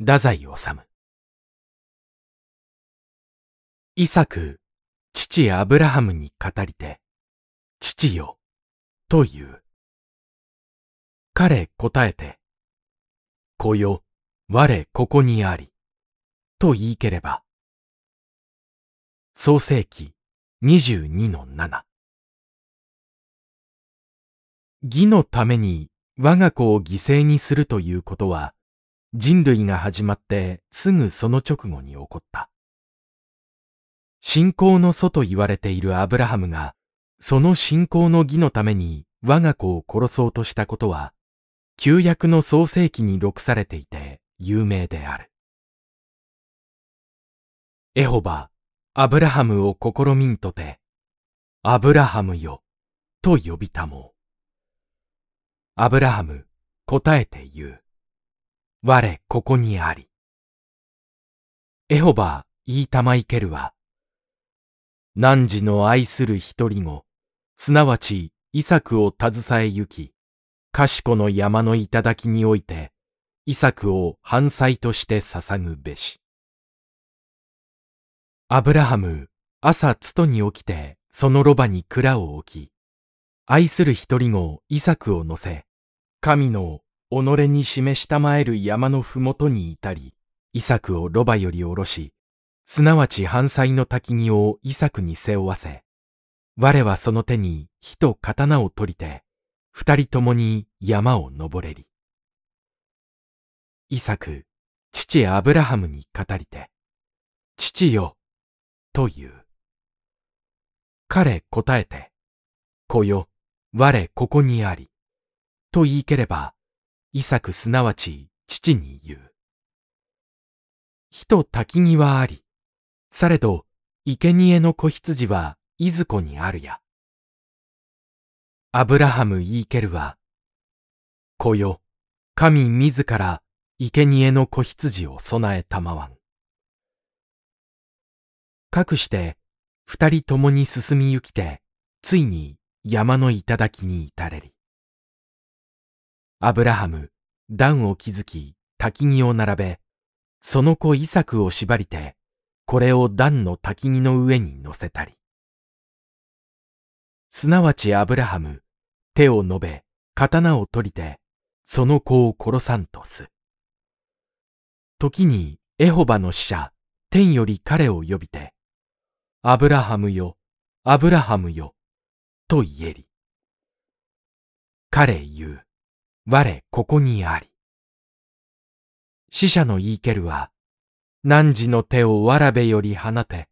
太宰治イサク父アブラハムに語りて父よという彼答えて子よ我ここにありと言いければ創世紀22の7義のために我が子を犠牲にするということは人類が始まってすぐその直後に起こった。信仰の祖と言われているアブラハムが、その信仰の義のために我が子を殺そうとしたことは、旧約の創世記に録されていて有名である。エホバ、アブラハムを試みんとて、アブラハムよ、と呼びたもう。アブラハム、答えて言う。我ここにあり。エホバー・イータマイケルは、汝の愛する一人子、すなわちイサクを携え行き、かしこの山の頂において、イサクを犯罪として捧ぐべし。アブラハム、朝つとに起きて、そのロバに蔵を置き、愛する一人子イサクを乗せ、神の己に示したまえる山のふもとに至り、イサクをロバより下ろし、すなわち犯罪の滝木をイサクに背負わせ、我はその手に火と刀を取りて、二人ともに山を登れり。イサク、父アブラハムに語りて、父よ、という。彼答えて、子よ、我ここにあり、と言いければ、伊作すなわち父に言う。火と滝木はあり、されど、生贄の子羊は、いずこにあるや。アブラハム・イーケルは、子よ、神自ら、生贄の子羊を備えたまわん。かくして、二人共に進みゆきて、ついに山の頂に至れり。アブラハム、ンを築き、焚木を並べ、その子イサクを縛りて、これをンの焚木の上に乗せたり。すなわちアブラハム、手を伸べ、刀を取りて、その子を殺さんとす。時にエホバの使者、天より彼を呼びて、アブラハムよ、アブラハムよ、と言えり。彼言う。我ここにあり。死者のイーケるは、汝の手をわらべより放て、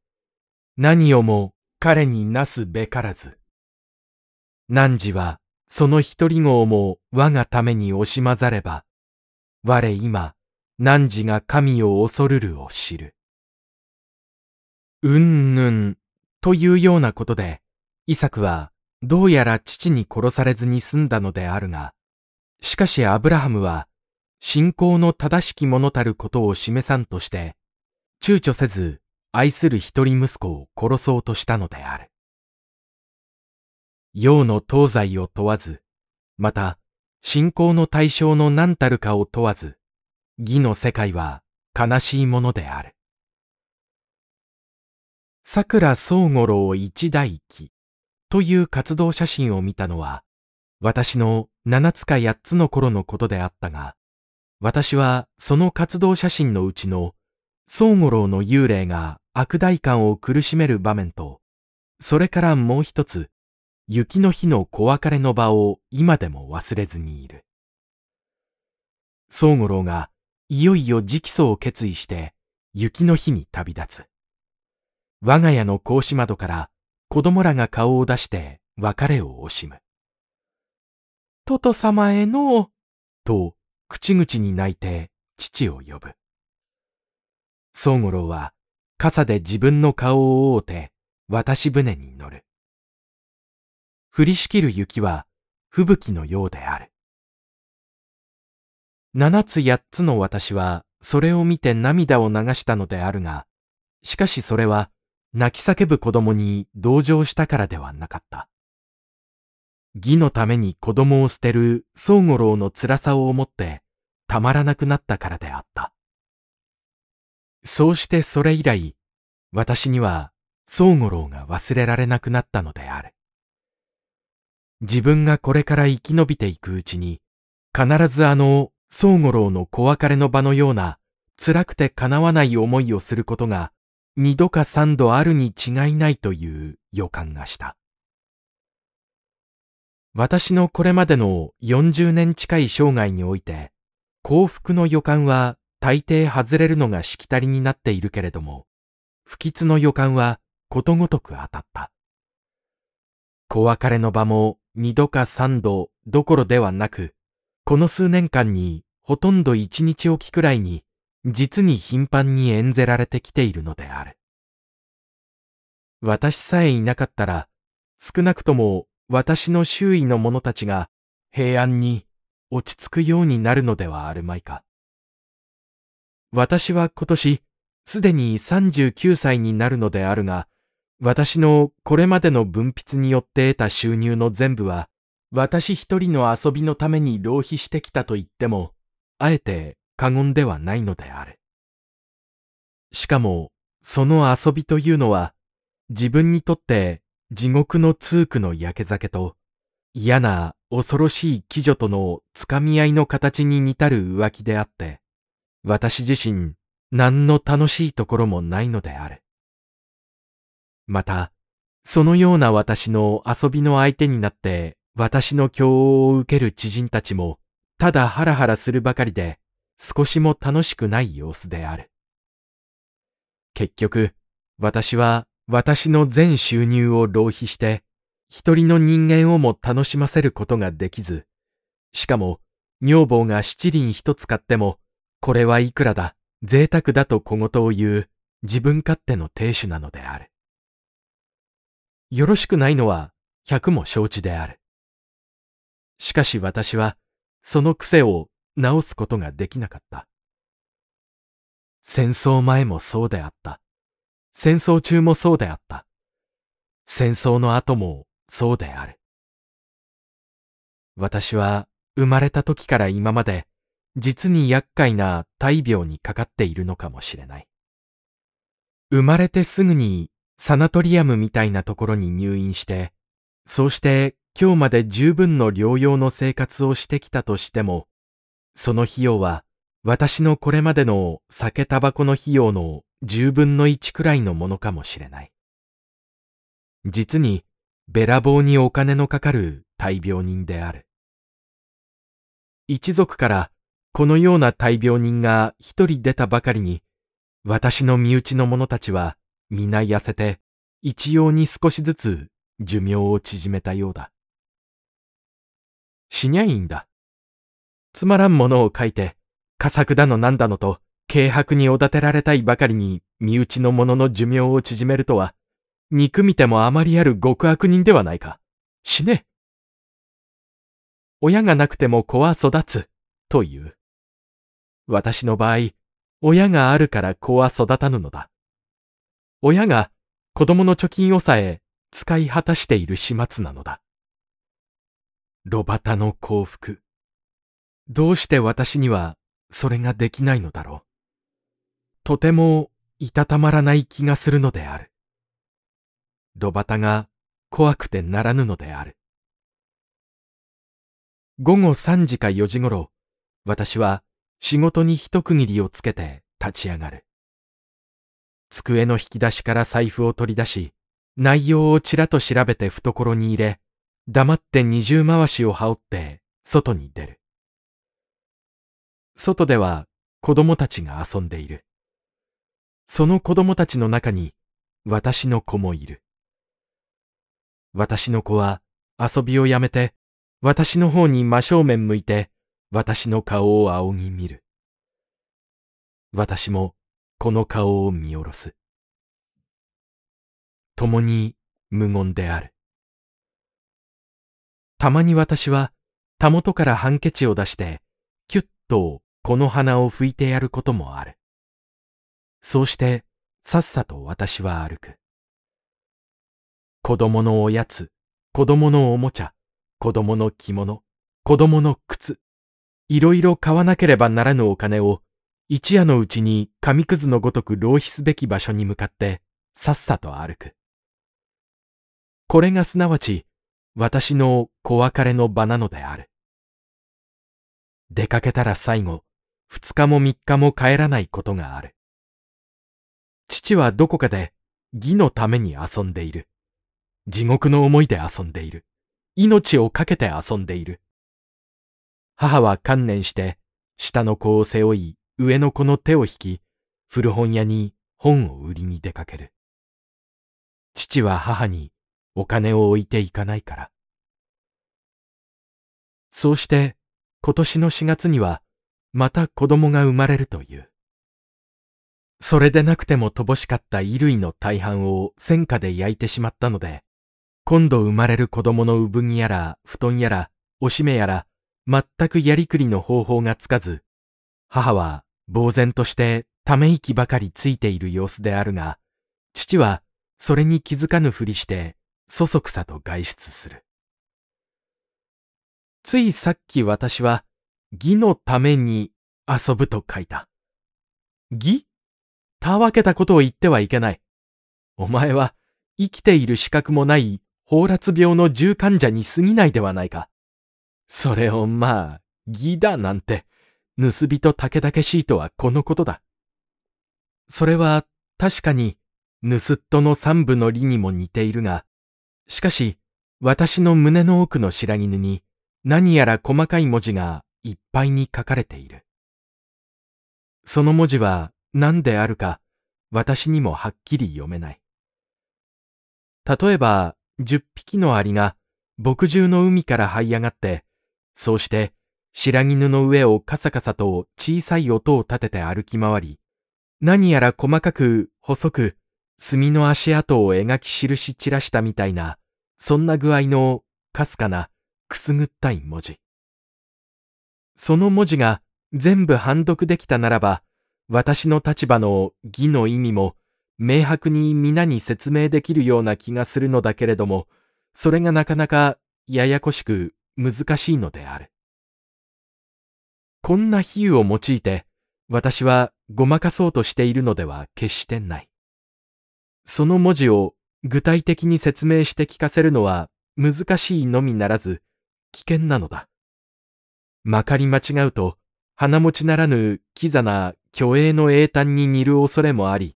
何をも彼になすべからず。汝はその一人号も我がために惜しまざれば、我今、汝が神を恐るるを知る。うんぬんというようなことで、イサクはどうやら父に殺されずに済んだのであるが、しかしアブラハムは、信仰の正しきものたることを示さんとして、躊躇せず愛する一人息子を殺そうとしたのである。洋の東西を問わず、また、信仰の対象の何たるかを問わず、義の世界は悲しいものである。桜宗五郎一代記という活動写真を見たのは、私の七つか八つの頃のことであったが、私はその活動写真のうちの、宗五郎の幽霊が悪代官を苦しめる場面と、それからもう一つ、雪の日の小別れの場を今でも忘れずにいる。宗五郎がいよいよ直訴を決意して雪の日に旅立つ。我が家の格子窓から子供らが顔を出して別れを惜しむ。トト様への、と、口々に泣いて父を呼ぶ。宗五郎は傘で自分の顔を覆うて渡し船に乗る。降りしきる雪は吹雪のようである。七つ八つの私はそれを見て涙を流したのであるが、しかしそれは泣き叫ぶ子供に同情したからではなかった。義のために子供を捨てる宗五郎の辛さを思ってたまらなくなったからであった。そうしてそれ以来、私には宗五郎が忘れられなくなったのである。自分がこれから生き延びていくうちに、必ずあの宗五郎の小別れの場のような辛くて叶わない思いをすることが二度か三度あるに違いないという予感がした。私のこれまでの40年近い生涯において、幸福の予感は大抵外れるのがしきたりになっているけれども、不吉の予感はことごとく当たった。小別れの場も二度か三度どころではなく、この数年間にほとんど一日おきくらいに実に頻繁に演ぜられてきているのである。私さえいなかったら、少なくとも私の周囲の者たちが平安に落ち着くようになるのではあるまいか。私は今年、すでに39歳になるのであるが、私のこれまでの分泌によって得た収入の全部は、私一人の遊びのために浪費してきたと言っても、あえて過言ではないのである。しかも、その遊びというのは、自分にとって地獄の通句の焼け酒と、嫌な恐ろしい鬼女とのつかみ合いの形に似たる浮気であって、私自身何の楽しいところもないのである。また、そのような私の遊びの相手になって私の教を受ける知人たちも、ただハラハラするばかりで少しも楽しくない様子である。結局、私は私の全収入を浪費して、一人の人間をも楽しませることができず、しかも、女房が七輪一つ買っても、これはいくらだ、贅沢だと小言を言う、自分勝手の亭主なのである。よろしくないのは、百も承知である。しかし私は、その癖を直すことができなかった。戦争前もそうであった。戦争中もそうであった。戦争の後もそうである。私は生まれた時から今まで実に厄介な大病にかかっているのかもしれない。生まれてすぐにサナトリアムみたいなところに入院して、そうして今日まで十分の療養の生活をしてきたとしても、その費用は私のこれまでの酒タバコの費用の10分の1くらいのものかもしれない。実にべらぼうにお金のかかる大病人である。一族からこのような大病人が一人出たばかりに、私の身内の者たちは皆痩せて一様に少しずつ寿命を縮めたようだ。死にゃいいんだ。つまらんものを書いて、佳作だのなんだのと軽薄におだてられたいばかりに身内の者の寿命を縮めるとは、憎みてもあまりある極悪人ではないか。死ね。親がなくても子は育つ、という。私の場合、親があるから子は育たぬのだ。親が子供の貯金をさえ使い果たしている始末なのだ。炉端の幸福。どうして私にはそれができないのだろう。とてもいたたまらない気がするのである。バ端が怖くてならぬのである。午後3時か4時頃、私は仕事に一区切りをつけて立ち上がる。机の引き出しから財布を取り出し、内容をちらと調べて懐に入れ、黙って二重回しを羽織って外に出る。外では子供たちが遊んでいる。その子供たちの中に私の子もいる。私の子は遊びをやめて私の方に真正面向いて私の顔を仰ぎ見る。私もこの顔を見下ろす。共に無言である。たまに私はたもとからハンケチを出して、キュッとこの鼻を拭いてやることもある。そうしてさっさと私は歩く。子供のおやつ、子供のおもちゃ、子供の着物、子供の靴、いろいろ買わなければならぬお金を一夜のうちに紙くずのごとく浪費すべき場所に向かってさっさと歩く。これがすなわち私の子別れの場なのである。出かけたら最後、二日も三日も帰らないことがある。父はどこかで義のために遊んでいる。地獄の思いで遊んでいる。命を懸けて遊んでいる。母は観念して、下の子を背負い、上の子の手を引き、古本屋に本を売りに出かける。父は母にお金を置いていかないから。そうして、今年の4月には、また子供が生まれるという。それでなくても乏しかった衣類の大半を戦火で焼いてしまったので、今度生まれる子供の産着やら布団やらおしめやら全くやりくりの方法がつかず、母は呆然としてため息ばかりついている様子であるが、父はそれに気づかぬふりしてそそくさと外出する。ついさっき私は、義のために遊ぶと書いた。義たわけたことを言ってはいけない。お前は生きている資格もない放辣病の重患者に過ぎないではないか。それをまあ、義だなんて、盗人たけたけしいとはこのことだ。それは確かに、盗っ人の三部の理にも似ているが、しかし、私の胸の奥の白絹に何やら細かい文字がいっぱいに書かれている。その文字は何であるか私にもはっきり読めない。例えば、10匹のアリが牧獣の海から這い上がって、そうして白犬の上をカサカサと小さい音を立てて歩き回り、何やら細かく細く墨の足跡を描き印散らしたみたいな、そんな具合のかすかなくすぐったい文字。その文字が全部判読できたならば、私の立場の義の意味も明白に皆に説明できるような気がするのだけれども、それがなかなかややこしく難しいのである。こんな比喩を用いて、私はごまかそうとしているのでは決してない。その文字を具体的に説明して聞かせるのは難しいのみならず、危険なのだ。まかり間違うと、花持ちならぬキザな虚栄の栄端に似る恐れもあり、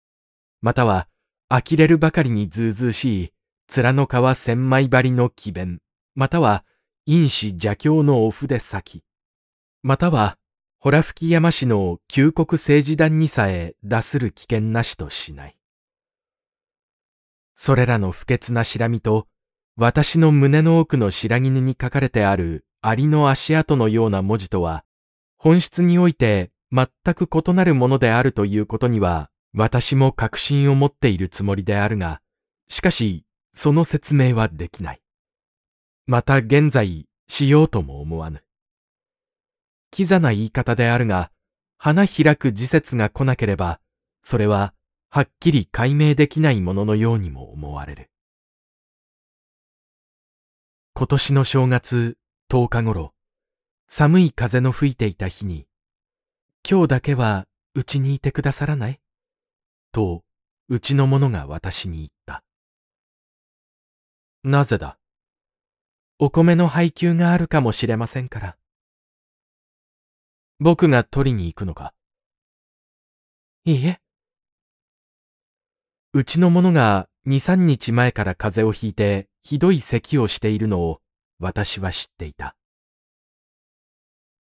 または呆れるばかりにずうずうしい面の皮千枚張りの奇弁、または因子邪教のお筆先、またはほら吹山市の旧国政治団にさえ出する危険なしとしない。それらの不潔なしらみと、私の胸の奥の白絹に書かれてある蟻の足跡のような文字とは、本質において全く異なるものであるということには、私も確信を持っているつもりであるが、しかし、その説明はできない。また現在、しようとも思わぬ。キザな言い方であるが、花開く時節が来なければ、それは、はっきり解明できないもののようにも思われる。今年の正月10日頃、寒い風の吹いていた日に、今日だけはうちにいてくださらないと、うちの者が私に言った。なぜだお米の配給があるかもしれませんから。僕が取りに行くのかいいえ。うちの者が二三日前から風邪をひいてひどい咳をしているのを私は知っていた。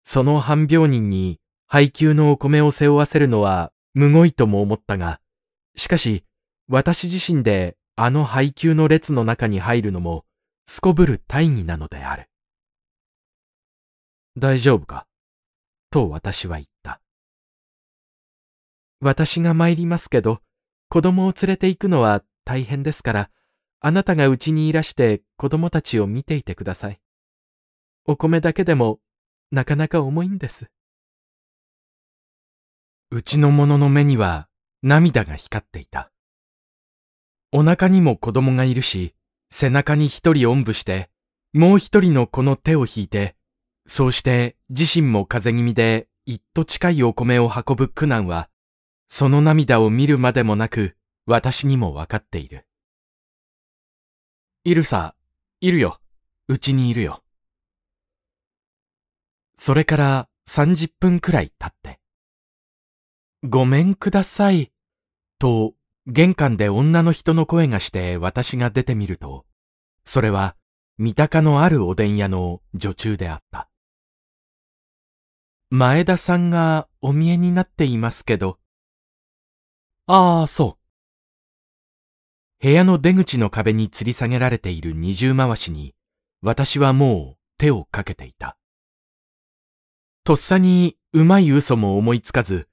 その半病人に配給のお米を背負わせるのはむごいとも思ったが、しかし私自身であの配給の列の中に入るのもすこぶる大義なのである。大丈夫かと私は言った。私が参りますけど、子供を連れて行くのは大変ですから、あなたがうちにいらして子供たちを見ていてください。お米だけでもなかなか重いんです。うちの者の目には涙が光っていた。お腹にも子供がいるし、背中に一人おんぶして、もう一人の子の手を引いて、そうして自身も風邪気味で一と近いお米を運ぶ苦難は、その涙を見るまでもなく私にもわかっている。いるさ、いるよ、うちにいるよ。それから30分くらい経って。ごめんください。と、玄関で女の人の声がして私が出てみると、それは三鷹のあるおでん屋の女中であった。前田さんがお見えになっていますけど。ああ、そう。部屋の出口の壁に吊り下げられている二重回しに、私はもう手をかけていた。とっさにうまい嘘も思いつかず、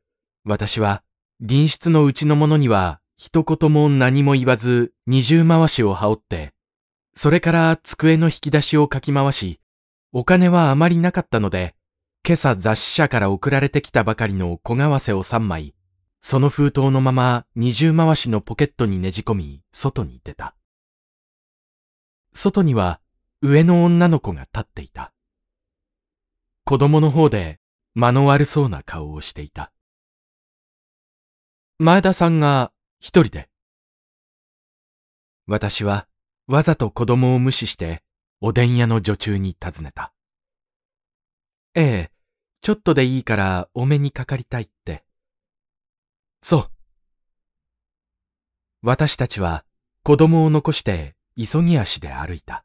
私は隣室のうちの者には一言も何も言わず二重回しを羽織って、それから机の引き出しをかき回し、お金はあまりなかったので、今朝雑誌社から送られてきたばかりの小合わせを三枚、その封筒のまま二重回しのポケットにねじ込み、外に出た。外には上の女の子が立っていた。子供の方で間の悪そうな顔をしていた。前田さんが一人で。私はわざと子供を無視しておでん屋の女中に尋ねた。ええ、ちょっとでいいからお目にかかりたいって。そう。私たちは子供を残して急ぎ足で歩いた。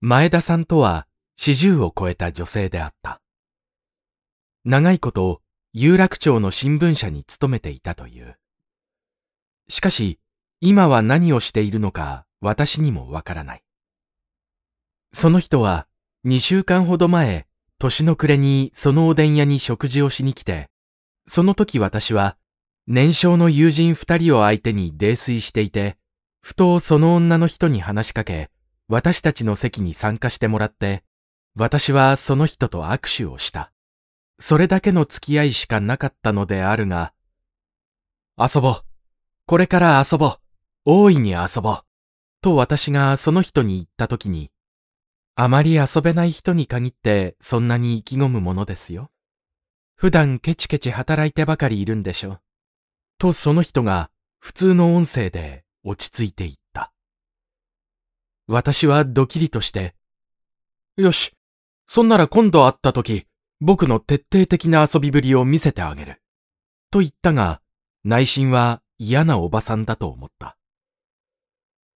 前田さんとは四十を超えた女性であった。長いこと有楽町の新聞社に勤めていたという。しかし、今は何をしているのか私にもわからない。その人は2週間ほど前、年の暮れにそのおでん屋に食事をしに来て、その時私は年少の友人二人を相手に泥酔していて、ふとその女の人に話しかけ、私たちの席に参加してもらって、私はその人と握手をした。それだけの付き合いしかなかったのであるが、遊ぼう。これから遊ぼう。大いに遊ぼう。と私がその人に言った時に、あまり遊べない人に限ってそんなに意気込むものですよ。普段ケチケチ働いてばかりいるんでしょう。とその人が普通の音声で落ち着いていった。私はドキリとして、よし、そんなら今度会った時、僕の徹底的な遊びぶりを見せてあげる。と言ったが、内心は嫌なおばさんだと思った。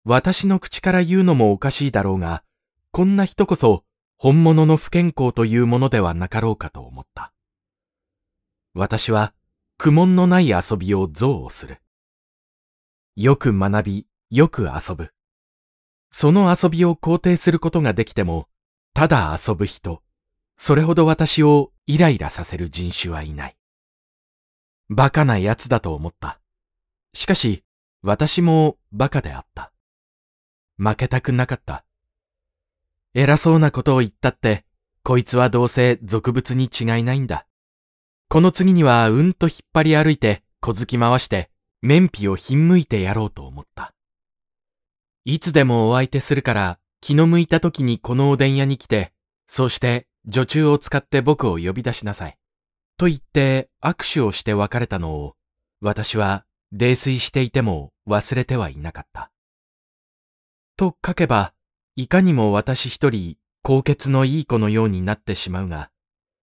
私の口から言うのもおかしいだろうが、こんな人こそ本物の不健康というものではなかろうかと思った。私は苦悶のない遊びを憎悪する。よく学び、よく遊ぶ。その遊びを肯定することができても、ただ遊ぶ人、それほど私をイライラさせる人種はいない。バカな奴だと思った。しかし、私もバカであった。負けたくなかった。偉そうなことを言ったって、こいつはどうせ俗物に違いないんだ。この次にはうんと引っ張り歩いて、小突き回して、面皮をひんむいてやろうと思った。いつでもお相手するから気の向いた時にこのおでん屋に来て、そうして女中を使って僕を呼び出しなさい。と言って握手をして別れたのを、私は泥酔していても忘れてはいなかった。と書けば、いかにも私一人、高血のいい子のようになってしまうが、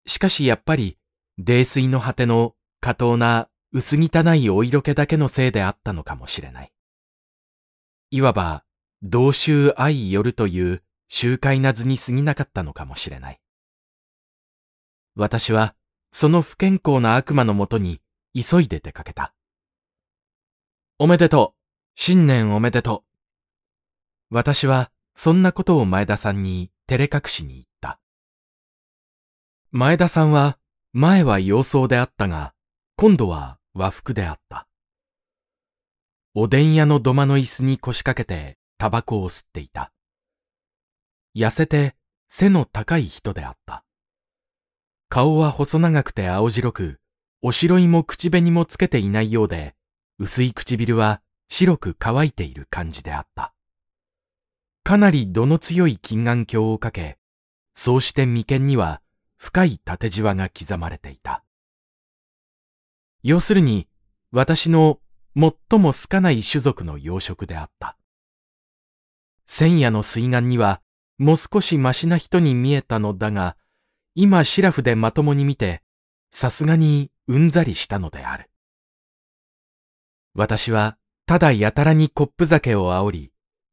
しかしやっぱり、泥酔の果ての過当な薄汚いお色気だけのせいであったのかもしれない。いわば、同州愛よるという集会な図に過ぎなかったのかもしれない。私はその不健康な悪魔のもとに急いで出かけた。おめでとう新年おめでとう私はそんなことを前田さんに照れ隠しに言った。前田さんは前は洋装であったが、今度は和服であった。おでん屋の土間の椅子に腰掛けてタバコを吸っていた。痩せて背の高い人であった。顔は細長くて青白く、おしろいも口紅もつけていないようで、薄い唇は白く乾いている感じであった。かなり度の強い金眼鏡をかけ、そうして眉間には深い縦じわが刻まれていた。要するに、私の最も好かない種族の養殖であった。千夜の水岸には、もう少しましな人に見えたのだが、今シラフでまともに見て、さすがにうんざりしたのである。私は、ただやたらにコップ酒を煽り、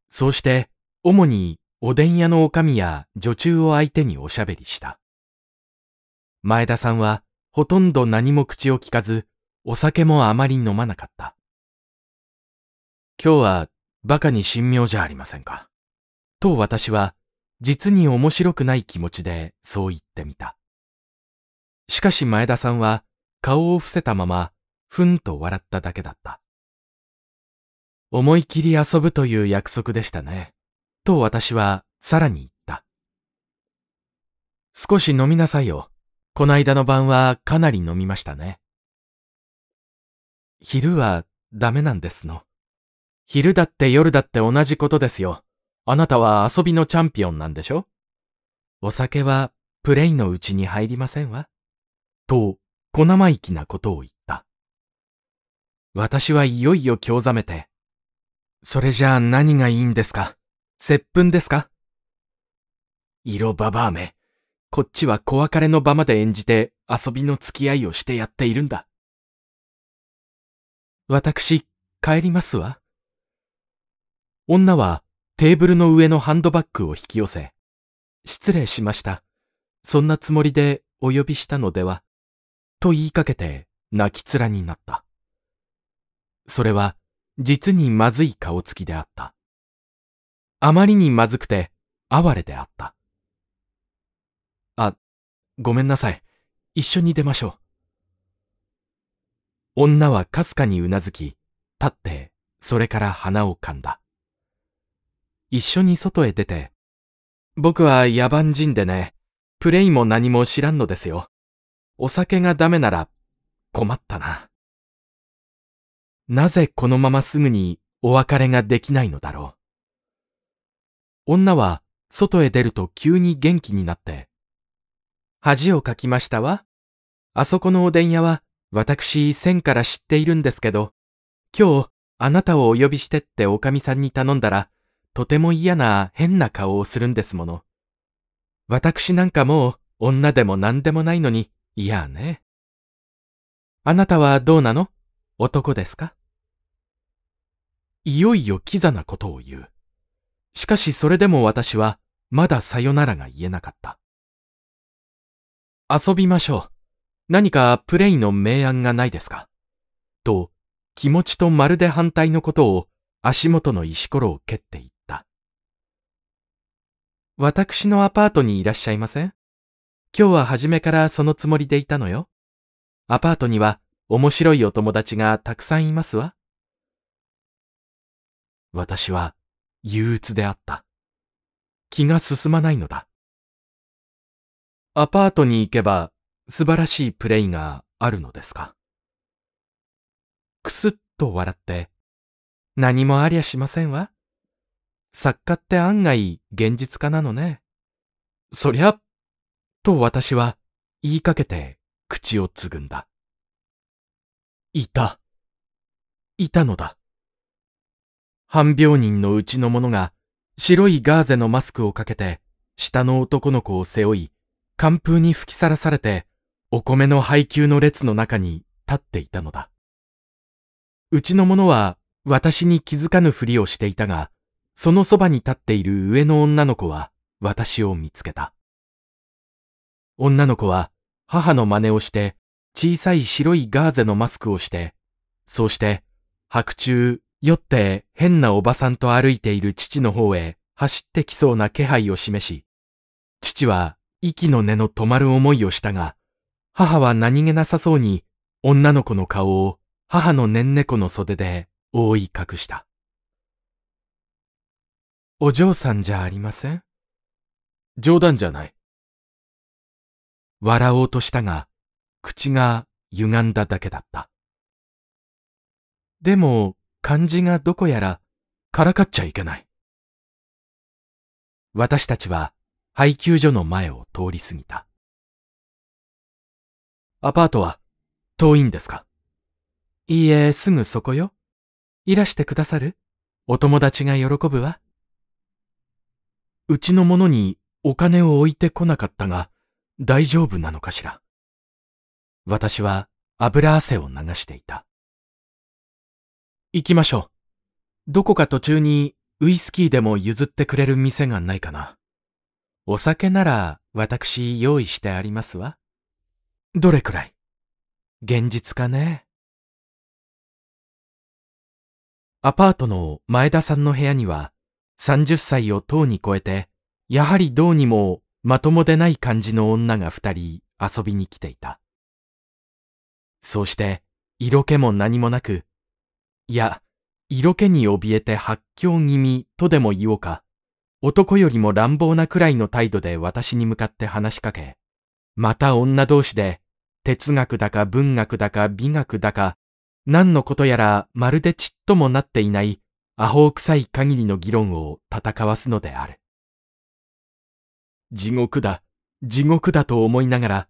そうして、主におでん屋の女将や女中を相手におしゃべりした。前田さんは、ほとんど何も口を聞かず、お酒もあまり飲まなかった。今日は馬鹿に神妙じゃありませんか。と私は、実に面白くない気持ちでそう言ってみた。しかし前田さんは顔を伏せたまま、ふんと笑っただけだった。思い切り遊ぶという約束でしたね。と私はさらに言った。少し飲みなさいよ。こないだの晩はかなり飲みましたね。昼はダメなんですの。昼だって夜だって同じことですよ。あなたは遊びのチャンピオンなんでしょお酒はプレイのうちに入りませんわ。と、小生意気なことを言った。私はいよいよ興ざめて、それじゃあ何がいいんですか接吻ですか色ババアめ。こっちは小別れの場まで演じて遊びの付き合いをしてやっているんだ。私、帰りますわ。女はテーブルの上のハンドバッグを引き寄せ、失礼しました。そんなつもりでお呼びしたのでは、と言いかけて泣き面になった。それは実にまずい顔つきであった。あまりにまずくて哀れであった。あ、ごめんなさい。一緒に出ましょう。女はかすかにうなずき、立ってそれから鼻を噛んだ。一緒に外へ出て、僕は野蛮人でね、プレイも何も知らんのですよ。お酒がダメなら困ったな。なぜこのまますぐにお別れができないのだろう。女は外へ出ると急に元気になって、恥をかきましたわ。あそこのおでん屋は私線から知っているんですけど、今日あなたをお呼びしてっておかみさんに頼んだら、とても嫌な変な顔をするんですもの。私なんかもう女でも何でもないのに嫌ね。あなたはどうなの男ですかいよいよキザなことを言う。しかしそれでも私はまださよならが言えなかった。遊びましょう。何かプレイの明暗がないですかと、気持ちとまるで反対のことを足元の石ころを蹴ってい私のアパートにいらっしゃいません今日は初めからそのつもりでいたのよ。アパートには面白いお友達がたくさんいますわ。私は憂鬱であった。気が進まないのだ。アパートに行けば素晴らしいプレイがあるのですかくすっと笑って、何もありゃしませんわ。作家って案外現実家なのね。そりゃ、と私は言いかけて口をつぐんだ。いた。いたのだ。半病人のうちの者が白いガーゼのマスクをかけて下の男の子を背負い、寒風に吹きさらされてお米の配給の列の中に立っていたのだ。うちの者は私に気づかぬふりをしていたが、そのそばに立っている上の女の子は私を見つけた。女の子は母の真似をして小さい白いガーゼのマスクをして、そうして白昼酔って変なおばさんと歩いている父の方へ走ってきそうな気配を示し、父は息の根の止まる思いをしたが、母は何気なさそうに女の子の顔を母のねんねこの袖で覆い隠した。お嬢さんじゃありません冗談じゃない。笑おうとしたが、口が歪んだだけだった。でも、漢字がどこやら、からかっちゃいけない。私たちは、配給所の前を通り過ぎた。アパートは、遠いんですかいいえ、すぐそこよ。いらしてくださるお友達が喜ぶわ。うちの者にお金を置いてこなかったが、大丈夫なのかしら。私は油汗を流していた。行きましょう。どこか途中にウイスキーでも譲ってくれる店がないかな。お酒なら私用意してありますわ。どれくらい現実かね。アパートの前田さんの部屋には30歳をとうに超えて、やはりどうにもまともでない感じの女が二人遊びに来ていた。そうして、色気も何もなく、いや、色気に怯えて発狂気味とでも言おうか、男よりも乱暴なくらいの態度で私に向かって話しかけ、また女同士で、哲学だか文学だか美学だか、何のことやらまるでちっともなっていないアホ臭い限りの議論を戦わすのである。地獄だ、地獄だと思いながら、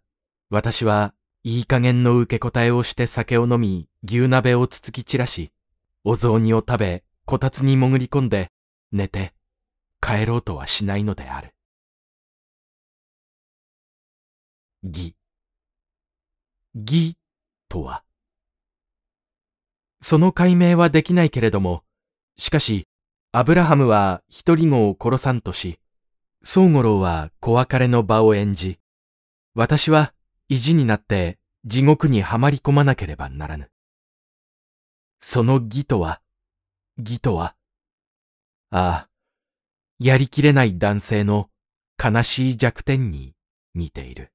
私はいい加減の受け答えをして酒を飲み、牛鍋をつつき散らし、お雑煮を食べ、こたつに潜り込んで、寝て、帰ろうとはしないのである。義。義とは、その解明はできないけれども、しかし、アブラハムは一人子を殺さんとし、宗五郎は小別れの場を演じ、私は意地になって地獄にはまり込まなければならぬ。その義とは、義とは、ああ、やりきれない男性の悲しい弱点に似ている。